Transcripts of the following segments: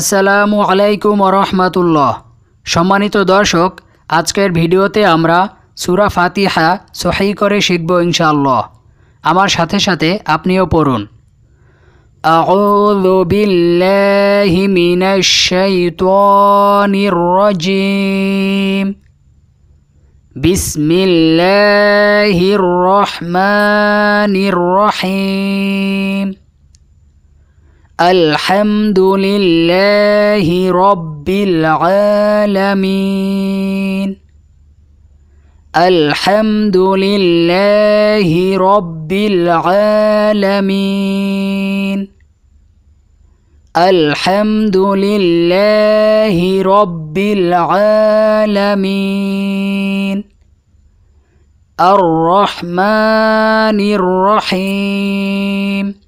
আসসালামু আলাইকুম রহমাতুল্লাহ সম্মানিত দর্শক আজকের ভিডিওতে আমরা সুরা ফাতিহা সহি করে শিখব ইনশাআল্লাহ আমার সাথে সাথে আপনিও পড়ুন أعوذ بالله من الشيطان الرجيم بسم الله الرحمن الرحيم الحمد لله رب العالمين الحمد لله رب العالمين الحمد لله رب العالمين الرحمن الرحيم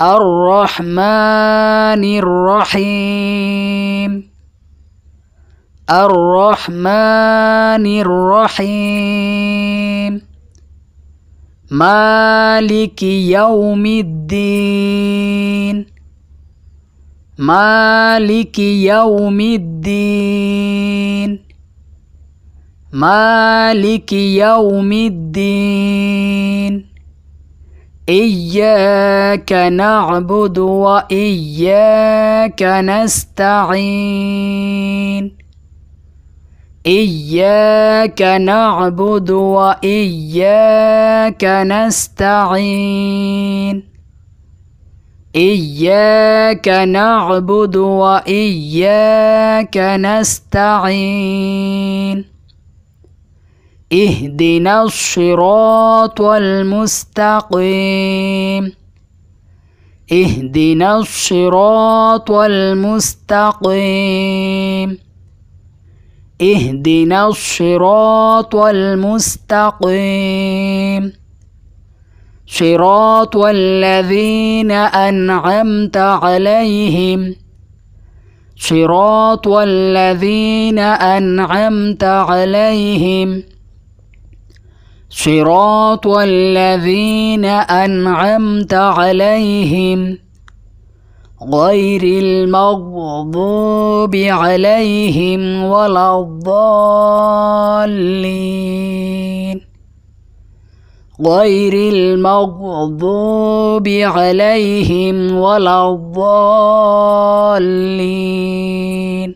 الرحمن الرحيم الرحمن الرحيم مالك يوم الدين مالك يوم الدين مالك يوم الدين إياك نعبد وإياك نستعين إياك نعبد وإياك نستعين إياك نعبد وإياك نستعين اهدنا الصراط المستقيم اهدنا الصراط المستقيم اهدنا الصراط المستقيم صراط الذين أنعمت عليهم صراط الذين أنعمت عليهم صراط الذين أنعمت عليهم غير المغضوب عليهم ولا الضالين غير المغضوب عليهم ولا الضالين